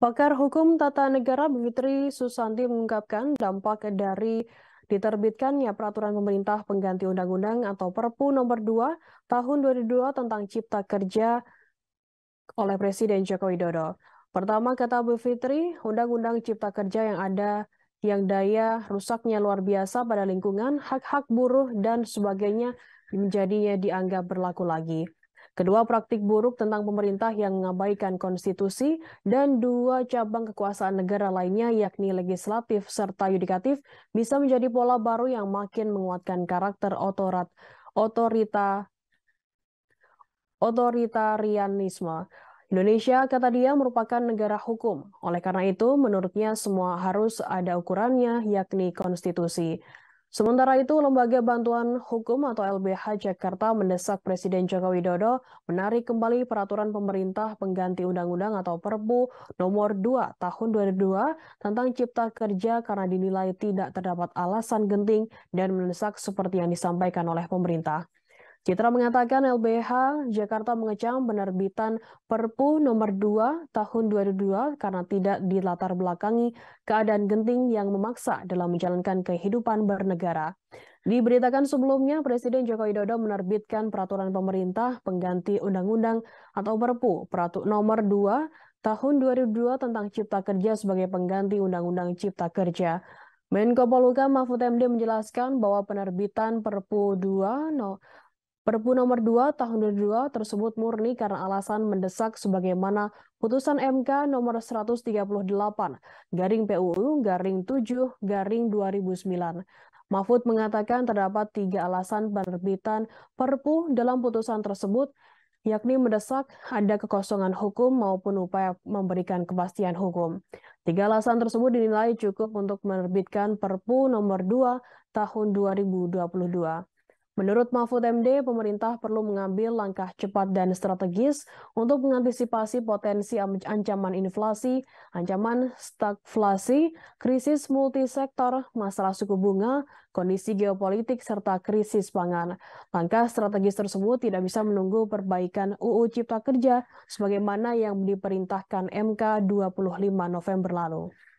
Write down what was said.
Pakar Hukum Tata Negara Bivitri Susanti mengungkapkan dampak dari diterbitkannya peraturan pemerintah pengganti undang-undang atau Perpu nomor 2 tahun 2002 tentang cipta kerja oleh Presiden Joko Widodo. Pertama kata Bu Fitri, undang-undang cipta kerja yang ada yang daya rusaknya luar biasa pada lingkungan, hak-hak buruh dan sebagainya menjadinya dianggap berlaku lagi. Kedua praktik buruk tentang pemerintah yang mengabaikan konstitusi dan dua cabang kekuasaan negara lainnya yakni legislatif serta yudikatif bisa menjadi pola baru yang makin menguatkan karakter otorat, otorita, otoritarianisme. Indonesia, kata dia, merupakan negara hukum. Oleh karena itu, menurutnya semua harus ada ukurannya, yakni konstitusi. Sementara itu, Lembaga Bantuan Hukum atau LBH Jakarta mendesak Presiden Joko Widodo menarik kembali peraturan pemerintah pengganti undang-undang atau Perpu nomor 2 tahun 2002 tentang cipta kerja karena dinilai tidak terdapat alasan genting dan mendesak seperti yang disampaikan oleh pemerintah. Citra mengatakan LBH Jakarta mengecam penerbitan Perpu nomor 2 tahun 2002 karena tidak dilatar belakangi keadaan genting yang memaksa dalam menjalankan kehidupan bernegara. Diberitakan sebelumnya, Presiden Joko Widodo menerbitkan peraturan pemerintah pengganti undang-undang atau Perpu Peratu nomor 2 tahun 2002 tentang Cipta Kerja sebagai pengganti undang-undang Cipta Kerja. Menko Polhukam Mahfud MD menjelaskan bahwa penerbitan Perpu 2 no, Perpu nomor 2 tahun 2002 tersebut murni karena alasan mendesak sebagaimana putusan MK nomor 138 garing PUU garing 7 garing 2009. Mahfud mengatakan terdapat tiga alasan penerbitan Perpu dalam putusan tersebut, yakni mendesak ada kekosongan hukum maupun upaya memberikan kepastian hukum. Tiga alasan tersebut dinilai cukup untuk menerbitkan Perpu nomor 2 tahun 2022. Menurut Mahfud MD, pemerintah perlu mengambil langkah cepat dan strategis untuk mengantisipasi potensi ancaman inflasi, ancaman stagflasi, krisis multisektor, masalah suku bunga, kondisi geopolitik, serta krisis pangan. Langkah strategis tersebut tidak bisa menunggu perbaikan UU Cipta Kerja sebagaimana yang diperintahkan MK 25 November lalu.